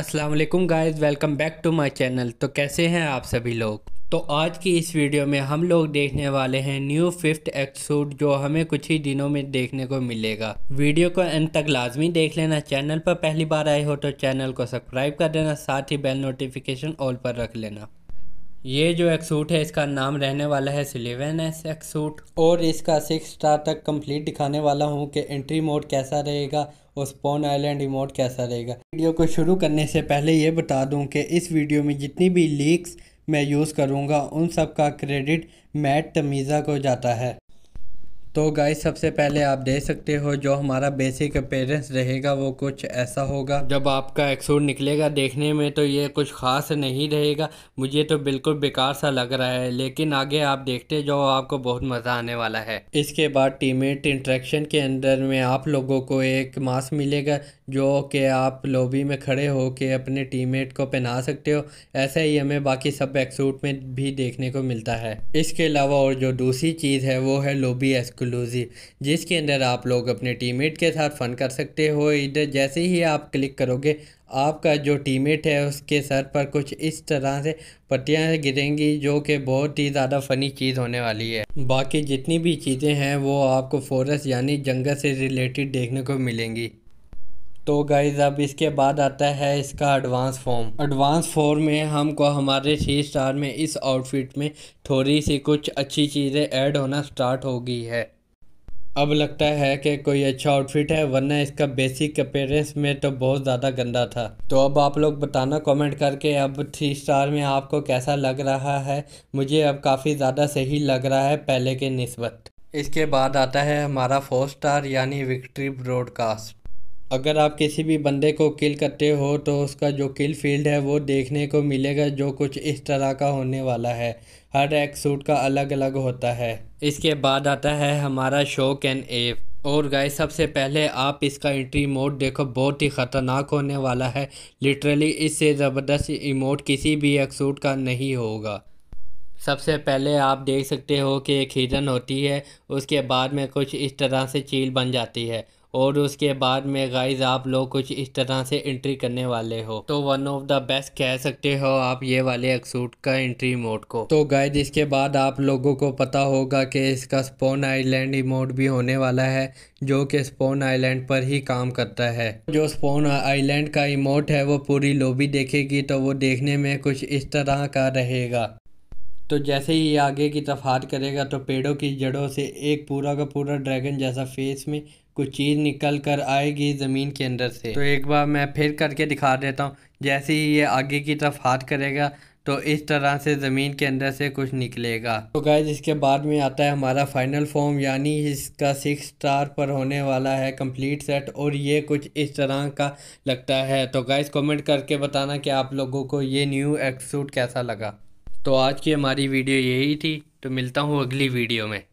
Aslam guys welcome back to my channel तो कैसे हैं आप सभी लोग तो आज की इस वीडियो में हम लोग देखने वाले हैं न्यू फिफ्थ एक्ट जो हमें कुछ ही दिनों में देखने को मिलेगा वीडियो को अंत तक लाजमी देख लेना चैनल पर पहली बार आए हो तो चैनल को सब्सक्राइब कर देना साथ ही बेल नोटिफिकेशन ऑल पर रख लेना ये जो एक्सूट है इसका नाम रहने वाला है सिलेवन एस एक्सूट और इसका सिक्स स्टार तक कंप्लीट दिखाने वाला हूँ कि एंट्री मोड कैसा रहेगा और स्पॉन आइलैंड रिमोट कैसा रहेगा वीडियो को शुरू करने से पहले ये बता दूँ कि इस वीडियो में जितनी भी लीक्स मैं यूज़ करूँगा उन सब का क्रेडिट मैट तमीज़ा को जाता है तो गाइस सबसे पहले आप देख सकते हो जो हमारा बेसिक अपेयरेंस रहेगा वो कुछ ऐसा होगा जब आपका एक्सूट निकलेगा देखने में तो ये कुछ ख़ास नहीं रहेगा मुझे तो बिल्कुल बेकार सा लग रहा है लेकिन आगे आप देखते जो आपको बहुत मज़ा आने वाला है इसके बाद टीमेट इंट्रैक्शन के अंदर में आप लोगों को एक मास्क मिलेगा जो कि आप लॉबी में खड़े हो के अपने टीम को पहना सकते हो ऐसा ही हमें बाकी सब एक्सूट में भी देखने को मिलता है इसके अलावा और जो दूसरी चीज़ है वो है लोबी एक्सक्रूट एक्सक्लूसिव जिसके अंदर आप लोग अपने टीममेट के साथ फ़न कर सकते हो इधर जैसे ही आप क्लिक करोगे आपका जो टीममेट है उसके सर पर कुछ इस तरह से पट्टियाँ गिरेंगी जो कि बहुत ही ज़्यादा फ़नी चीज़ होने वाली है बाकी जितनी भी चीज़ें हैं वो आपको फॉरेस्ट यानी जंगल से रिलेटेड देखने को मिलेंगी तो गाइज अब इसके बाद आता है इसका एडवांस फॉर्म एडवांस फॉर्म में हमको हमारे थ्री स्टार में इस आउटफिट में थोड़ी सी कुछ अच्छी चीज़ें ऐड होना स्टार्ट हो गई है अब लगता है कि कोई अच्छा आउटफिट है वरना इसका बेसिक अपेयरेंस में तो बहुत ज़्यादा गंदा था तो अब आप लोग बताना कमेंट करके अब थ्री स्टार में आपको कैसा लग रहा है मुझे अब काफ़ी ज़्यादा सही लग रहा है पहले के नस्बत इसके बाद आता है हमारा फोर स्टार यानी विक्ट्री ब्रॉडकास्ट अगर आप किसी भी बंदे को किल करते हो तो उसका जो किल फील्ड है वो देखने को मिलेगा जो कुछ इस तरह का होने वाला है हर एक सूट का अलग अलग होता है इसके बाद आता है हमारा शो कैन एप और गाय सबसे पहले आप इसका एंट्री मोड देखो बहुत ही ख़तरनाक होने वाला है लिटरली इससे ज़बरदस्त इमोट किसी भी एक सूट का नहीं होगा सबसे पहले आप देख सकते हो कि एक हिरन होती है उसके बाद में कुछ इस तरह से चील बन जाती है और उसके बाद में गाइज आप लोग कुछ इस तरह से एंट्री करने वाले हो तो वन ऑफ द बेस्ट कह सकते हो आप ये वाले एक्सूट का एंट्री मोड को तो गाइज इसके बाद आप लोगों को पता होगा कि इसका स्पोन आइलैंड इमोट भी होने वाला है जो कि स्पोन आइलैंड पर ही काम करता है जो स्पोन आइलैंड का इमोट है वो पूरी लोबी देखेगी तो वो देखने में कुछ इस तरह का रहेगा तो जैसे ही आगे की तरफ हाथ करेगा तो पेड़ों की जड़ों से एक पूरा का पूरा ड्रैगन जैसा फेस में कुछ चीज़ निकल कर आएगी ज़मीन के अंदर से तो एक बार मैं फिर करके दिखा देता हूँ जैसे ही ये आगे की तरफ हाथ करेगा तो इस तरह से ज़मीन के अंदर से कुछ निकलेगा तो गैज इसके बाद में आता है हमारा फाइनल फॉर्म यानी इसका सिक्स स्टार पर होने वाला है कंप्लीट सेट और ये कुछ इस तरह का लगता है तो गैज कमेंट करके बताना कि आप लोगों को ये न्यू एक्सूट कैसा लगा तो आज की हमारी वीडियो यही थी तो मिलता हूँ अगली वीडियो में